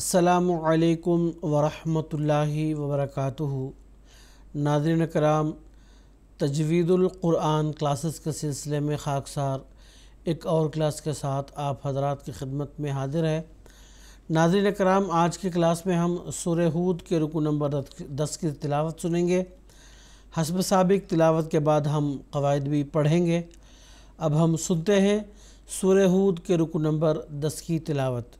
असलकम वरहि वरक नादिन कराम तजवीदुल्क़ुरान क्लासेस के सिलसिले में खाकसार एक और क्लास के साथ आप हजरात की खिदमत में हाजिर है नादिन कराम आज की क्लास में हम सुरहूद के रुकू नंबर दस की तिलावत सुनेंगे हसब सबक तिलावत के बाद हम कवायद भी पढ़ेंगे अब हम सुनते हैं सुरहूद के रुकू नंबर दस की तिलावत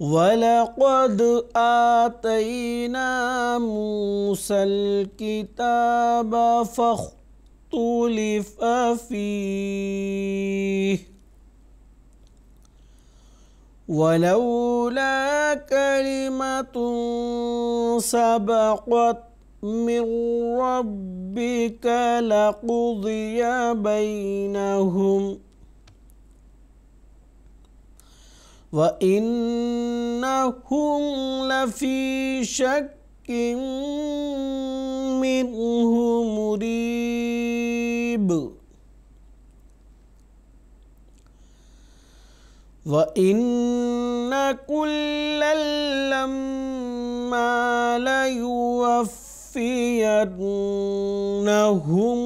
ولقد آتينا موسى الكتاب فاختلف فيه ولولا كلمة سبقت من ربك لقضي بينهم وإنهم لفي شك منه مريب وإن كلا لما ليوفينهم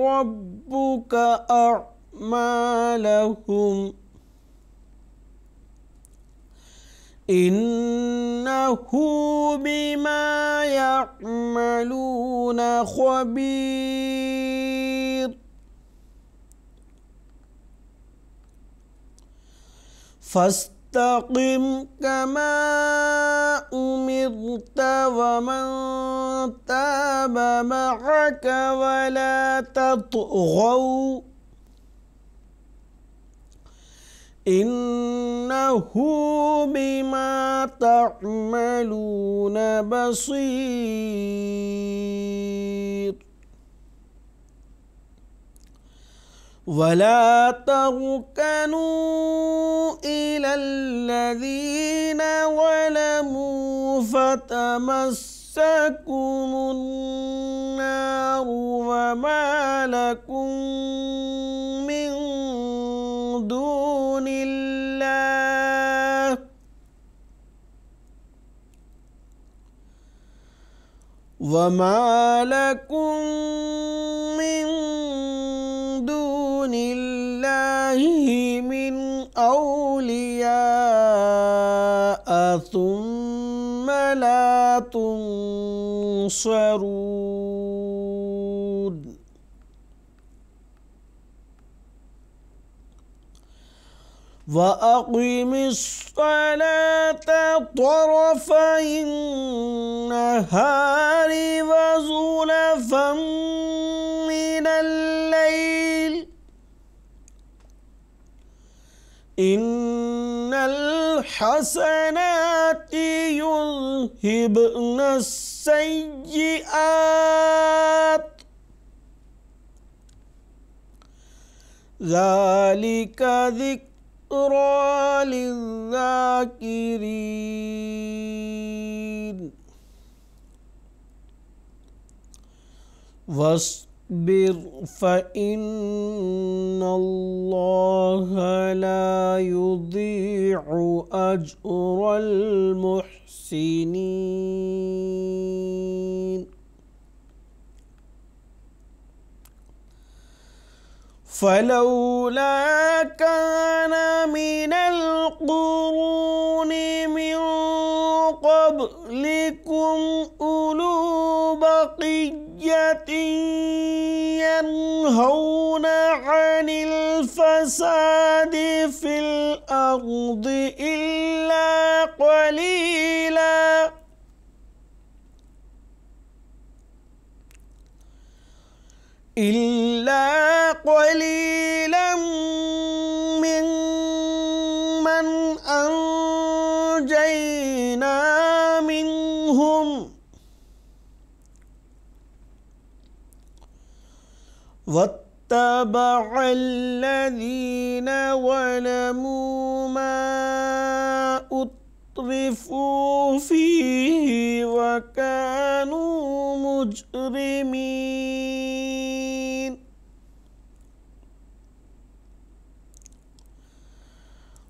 ربك أعمالهم إنه بما يعملون خبير فاستقم كما أمرت ومن تاب معك ولا تطغوا إن إنه بما تعملون بصير ولا تركنوا إلى الذين ظلموا فتمسكم النار وما لكم من دون وما لكم من دون الله من أولياء ثم لا تنصرون وأقم الصلاة طرفي النهار وزلفا من الليل إن الحسنات يذهبن السيئات ذلك ذكر ذكرى للذاكرين واصبر فإن الله لا يضيع أجر المحسنين فلولا كان من القرون من قبلكم أولو بقية ينهون عن الفساد في الأرض إلا قليلا إلا قليلا ممن أنجينا منهم واتبع الذين ولموا ما أطرفوا فيه وكانوا مجرمين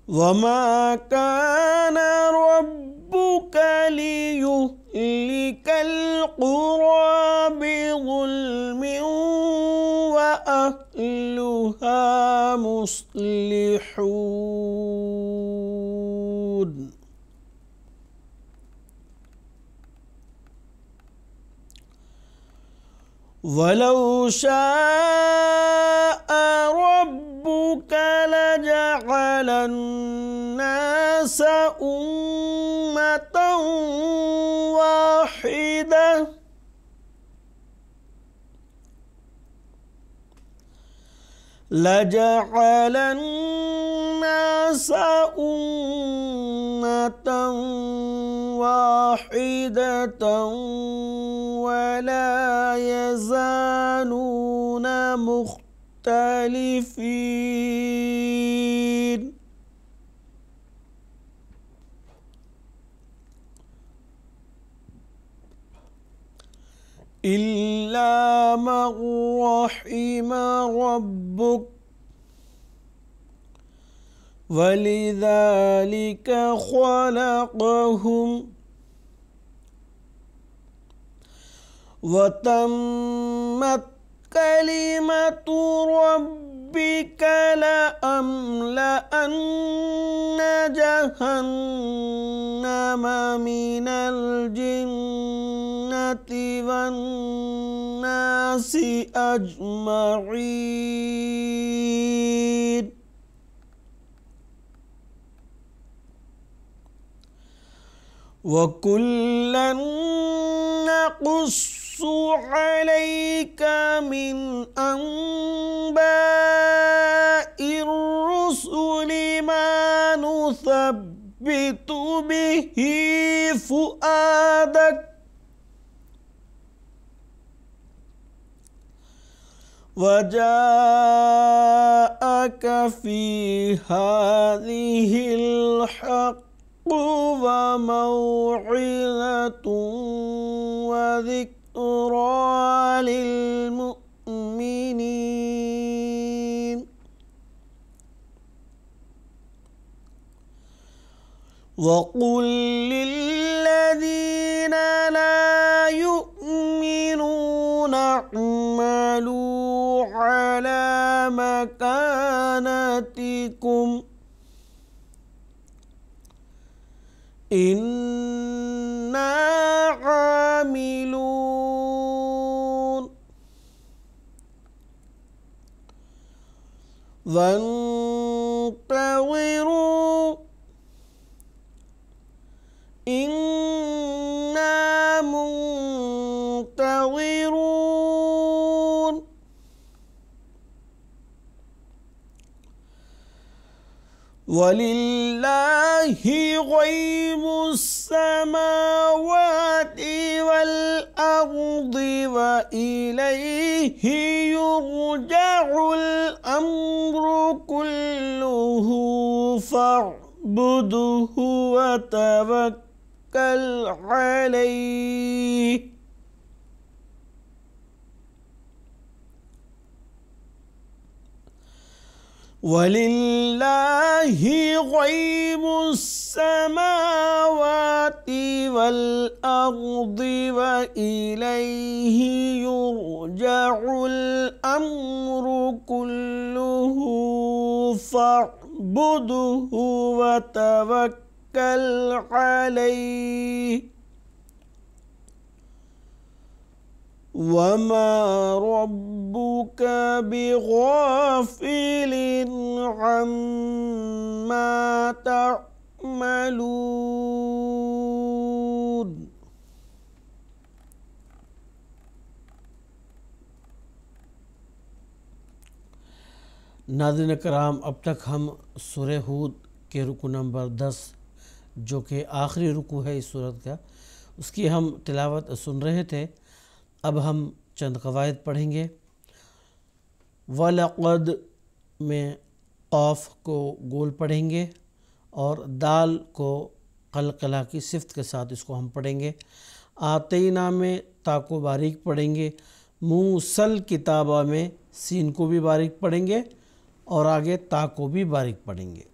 وما كان ربك ليهلك القرى بظلم وأهلها مصلحون ولو شاء ربك جعل الناس أمة واحدة لجعل الناس أمة واحدة ولا يزالون مختلفين إلا من رحم ربك ولذلك خلقهم وتمت كلمة ربك لأملأن جهنم من الجن والناس أجمعين وكلا نقص عليك من أنباء الرسل ما نثبت به فؤادك وجاءك في هذه الحق وموعظة وذكرى للمؤمنين وقل للمؤمنين عليكم إنا عاملون ظن ولله غيب السماوات والأرض وإليه يرجع الأمر كله فاعبده وتوكل عليه ولله غيب السماوات والأرض وإليه يرجع الأمر كله فاعبده وتوكل عليه وما ربك بغافل عما تعملون नादिन कराम अब तक हम सुर हूद के रुकू नंबर दस जो कि आखिरी रुकू है इस सूरत का उसकी हम तिलावत सुन रहे थे अब हम चंद कवायद पढ़ेंगे वलक़द में कौफ को गोल पढ़ेंगे और दाल को कलकला की सिफ्त के साथ इसको हम पढ़ेंगे आतना में ताको बारीक पढ़ेंगे मूसल किताबा में सीन को भी बारीक पढ़ेंगे और आगे ताको भी बारीक पढ़ेंगे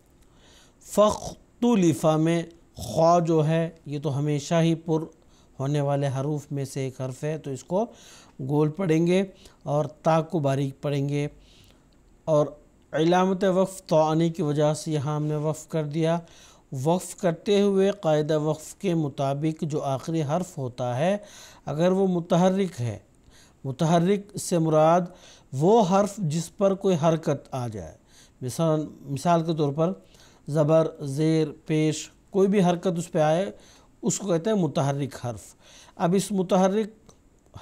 फ़ख्तुलिफा में ख्वा जो है ये तो हमेशा ही पुर होने वाले हरूफ में से एक हर्फ है तो इसको गोल पढ़ेंगे और ताक को बारीक पढ़ेंगे और इलामत वक्फ़ तो आने की वजह से यहाँ हमने वफ़ कर दिया वक्फ़ करते हुए कायद वक्फ़ के मुताबिक जो आखिरी हर्फ होता है अगर वो मुतहरक है मुतहरक से मुराद वो हर्फ जिस पर कोई हरकत आ जाए मिसाल मिसाल के तौर पर ज़बर ज़ेर पेश कोई भी हरकत उस पर आए उसको कहते हैं मुतहरक हर्फ अब इस मुतहरक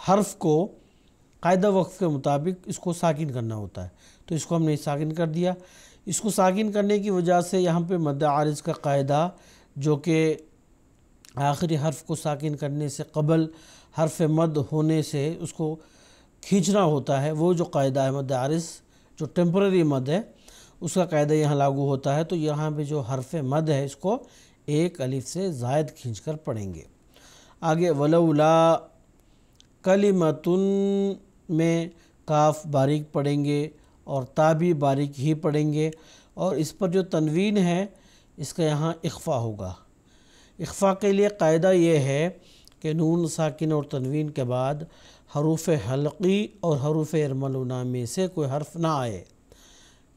हर्फ को कायदा वक्फ के मुताबिक इसको साकिन करना होता है तो इसको हमने साकिन कर दिया इसको साकिन करने की वजह से यहाँ पे मद आरज का कायदा जो कि आखिरी हर्फ को साकिन करने से कबल हर्फ मद होने से उसको खींचना होता है वो जो कायदा है मद आरज जो टेम्प्ररी मद है उसका कायदा यहाँ लागू होता है तो यहाँ पे जो हर्फ मद है इसको एक अलिफ से जायद खींच कर पढ़ेंगे आगे वलौला कलिमतुन में काफ बारीक पढ़ेंगे और ताबी बारीक ही पढ़ेंगे और इस पर जो तनवीन है इसका यहाँ इख्फा होगा इख्फा के लिए कायदा ये है कि नून साकिन और तनवीन के बाद हरूफ हल्की और हरूफ अरमलना में से कोई हर्फ ना आए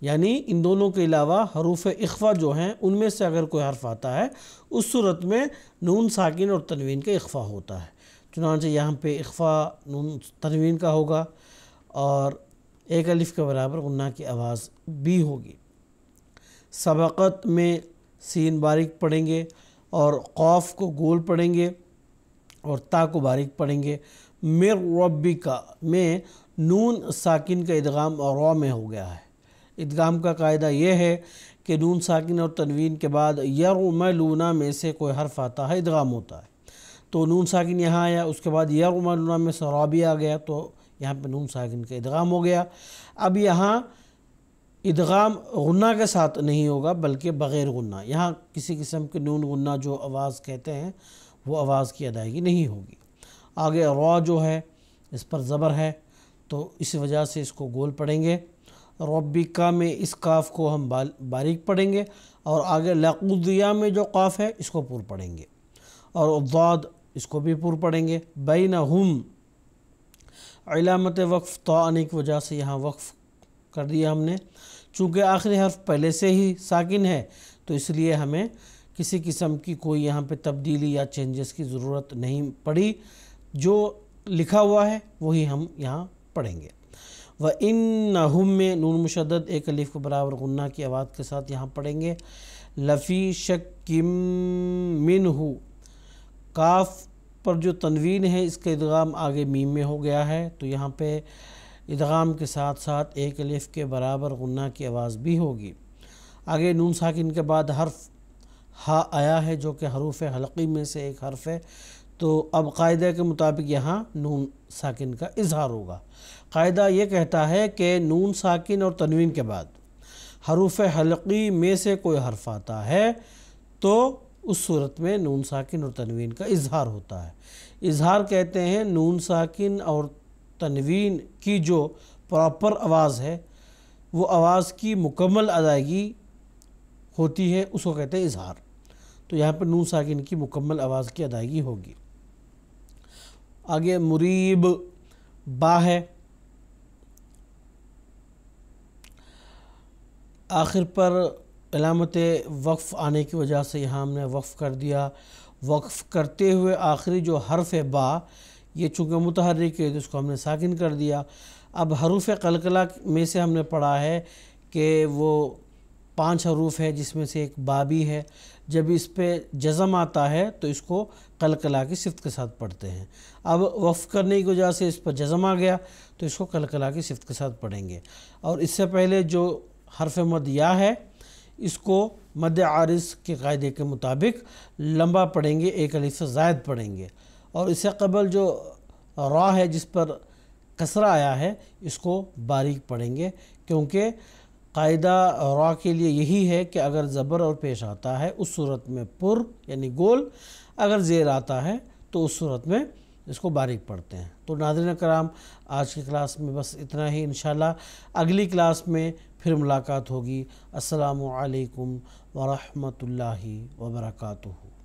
यानी इन दोनों के अलावा हरूफ इखवा जो हैं उनमें से अगर कोई हर्फ आता है उस सूरत में नून साकिन और तनवीन का इखवा होता है चुनानचे यहाँ पे इखवा नून तनवीन का होगा और एक अलिफ के बराबर गुन्ना की आवाज़ भी होगी सबक़त में सीन बारीक पढ़ेंगे और खौफ को गोल पढ़ेंगे और ता को बारीक पढ़ेंगे मिर रबी का में नून साकिन का इदगाम और रॉ में हो गया है इदगाम का कायदा यह है कि नून साकिन और तनवीन के बाद यरुमलूना में से कोई हर्फ आता है इदगाम होता है तो नून साकिन यहाँ आया उसके बाद यरुमलूना में सराबी आ गया तो यहाँ पर नून साकिन का इदगाम हो गया अब यहाँ इदगाम गुन्ना के साथ नहीं होगा बल्कि बग़ैर गुन्ना यहाँ किसी किस्म के नून गुन्ना जो आवाज़ कहते हैं वो आवाज़ की अदायगी नहीं होगी आगे रॉ जो है इस पर ज़बर है तो इस वजह से इसको गोल पड़ेंगे रबिका में इस काफ़ को हम बारीक पढ़ेंगे और आगे लकुदिया में जो काफ़ है इसको पुर पढ़ेंगे और उदाद इसको भी पुर पढ़ेंगे बैन हम अलामत वक्फ़ तो आने की वजह से यहाँ वक्फ़ कर दिया हमने चूँकि आखिरी हर्फ पहले से ही साकिन है तो इसलिए हमें किसी किस्म की कोई यहाँ पे तब्दीली या चेंजेस की ज़रूरत नहीं पड़ी जो लिखा हुआ है वही हम यहाँ पढ़ेंगे व इन नहुम में नून मुशद एक अलीफ़ को बराबर गुन्ना की आवाज़ के साथ यहाँ पढ़ेंगे लफ़ी शक किम मिन हु काफ पर जो तनवीन है इसका इदगाम आगे मीम में हो गया है तो यहाँ पे इदगाम के साथ साथ एक अलिफ़ के बराबर गुन्ना की आवाज़ भी होगी आगे नून साकिन के बाद हर्फ हा आया है जो कि हरूफ हलकी में से एक हर्फ है तो अब कायदे के मुताबिक यहाँ नून साकिन का इजहार होगा कायदा ये कहता है कि नून साकिन और तनवीन के बाद हरूफ हल्की में से कोई हरफ आता है तो उस सूरत में नून साकिन और तनवीन का इजहार होता है इजहार कहते हैं नून साकिन और तनवीन की जो प्रॉपर आवाज़ है वो आवाज़ की मुकम्मल अदायगी होती है उसको कहते हैं इजहार तो यहाँ पर नून साकिन की मुकम्मल आवाज़ की अदायगी होगी आगे मुरीब बा है आखिर पर अलामत वक्फ़ आने की वजह से यहाँ हमने वक्फ़ कर दिया वक्फ़ करते हुए आखिरी जो हरफ बा ये चूँकि मुतहरक है तो उसको हमने साकिन कर दिया अब हरूफ कलकला में से हमने पढ़ा है कि वो पांच हरूफ है जिसमें से एक बा है जब इस पर जज़म आता है तो इसको कलकला की सिफत के साथ पढ़ते हैं अब वफ़ करने की वजह से इस पर जज़म आ गया तो इसको कलकला की सिफत के साथ पढ़ेंगे और इससे पहले जो हरफ मद या है इसको मद आरस के कायदे के मुताबिक लंबा पढ़ेंगे एक अलीफ से जायद पढ़ेंगे और इससे कबल जो रॉ है जिस पर कसरा आया है इसको बारीक पढ़ेंगे क्योंकि कायदा रॉ के लिए यही है कि अगर ज़बर और पेश आता है उस सूरत में पुर यानी गोल अगर जेर आता है तो उस सूरत में इसको बारीक पढ़ते हैं तो नादिन कराम आज की क्लास में बस इतना ही इन अगली क्लास में फिर मुलाकात होगी असलकम वरहमल वर्का